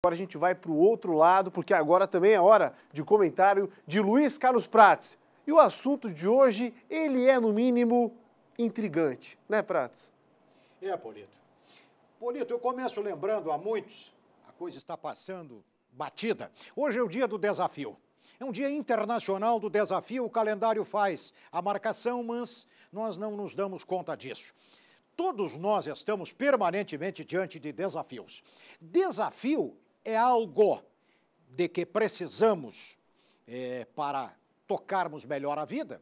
Agora a gente vai para o outro lado, porque agora também é hora de comentário de Luiz Carlos Prats. E o assunto de hoje, ele é no mínimo intrigante, né, Prats? É, Polito. Polito, eu começo lembrando a muitos, a coisa está passando batida. Hoje é o dia do desafio. É um dia internacional do desafio, o calendário faz a marcação, mas nós não nos damos conta disso todos nós estamos permanentemente diante de desafios. Desafio é algo de que precisamos é, para tocarmos melhor a vida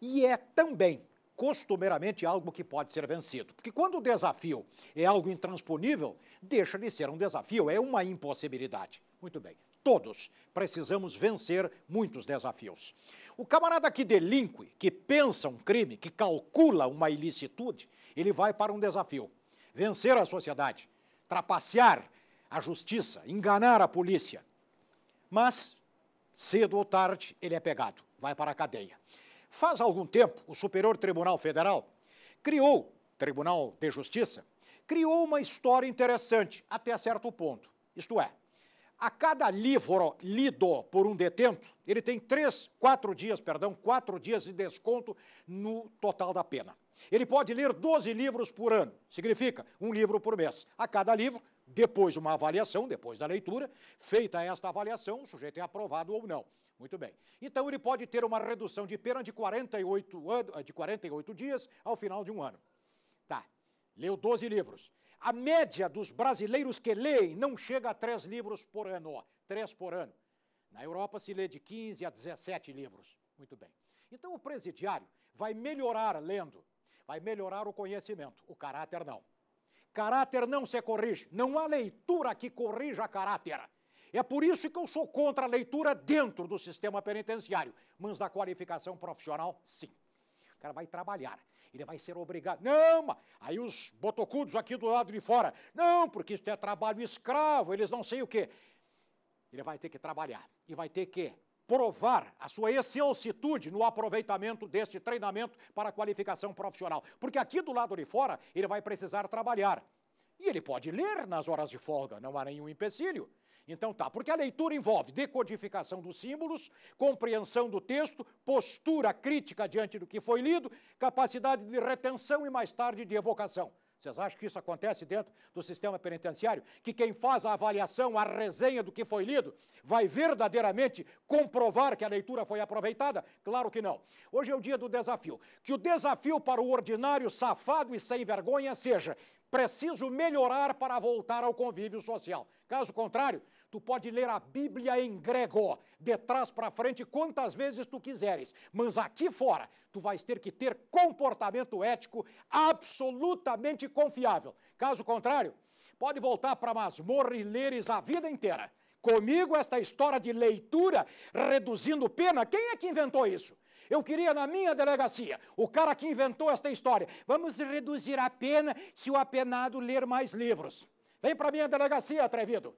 e é também costumeiramente algo que pode ser vencido. Porque quando o desafio é algo intransponível, deixa de ser um desafio, é uma impossibilidade. Muito bem. Todos precisamos vencer muitos desafios. O camarada que delinque, que pensa um crime, que calcula uma ilicitude, ele vai para um desafio: vencer a sociedade, trapacear a justiça, enganar a polícia. Mas, cedo ou tarde, ele é pegado, vai para a cadeia. Faz algum tempo, o Superior Tribunal Federal criou, Tribunal de Justiça, criou uma história interessante até certo ponto. Isto é, a cada livro lido por um detento, ele tem três, quatro dias, perdão, quatro dias de desconto no total da pena. Ele pode ler 12 livros por ano, significa um livro por mês. A cada livro, depois de uma avaliação, depois da leitura, feita esta avaliação, o sujeito é aprovado ou não. Muito bem. Então ele pode ter uma redução de pena de 48, de 48 dias ao final de um ano. Tá. Leu 12 livros. A média dos brasileiros que leem não chega a três livros por ano, ó, três por ano. Na Europa se lê de 15 a 17 livros. Muito bem. Então o presidiário vai melhorar lendo, vai melhorar o conhecimento, o caráter não. Caráter não se corrige, não há leitura que corrija caráter. É por isso que eu sou contra a leitura dentro do sistema penitenciário, mas da qualificação profissional, sim cara vai trabalhar, ele vai ser obrigado. Não, mas... aí os botocudos aqui do lado de fora, não, porque isso é trabalho escravo, eles não sei o quê. Ele vai ter que trabalhar e vai ter que provar a sua excelsitude no aproveitamento deste treinamento para a qualificação profissional. Porque aqui do lado de fora, ele vai precisar trabalhar. E ele pode ler nas horas de folga, não há nenhum empecilho. Então tá, porque a leitura envolve decodificação dos símbolos, compreensão do texto, postura crítica diante do que foi lido, capacidade de retenção e mais tarde de evocação. Vocês acham que isso acontece dentro do sistema penitenciário? Que quem faz a avaliação, a resenha do que foi lido, vai verdadeiramente comprovar que a leitura foi aproveitada? Claro que não. Hoje é o dia do desafio. Que o desafio para o ordinário, safado e sem vergonha seja: Preciso melhorar para voltar ao convívio social. Caso contrário, tu pode ler a Bíblia em grego, de trás para frente, quantas vezes tu quiseres. Mas aqui fora, tu vais ter que ter comportamento ético absolutamente confiável. Caso contrário, pode voltar para masmorra e leres a vida inteira. Comigo, esta história de leitura reduzindo pena, quem é que inventou isso? Eu queria na minha delegacia. O cara que inventou esta história. Vamos reduzir a pena se o apenado ler mais livros. Vem para minha delegacia, atrevido.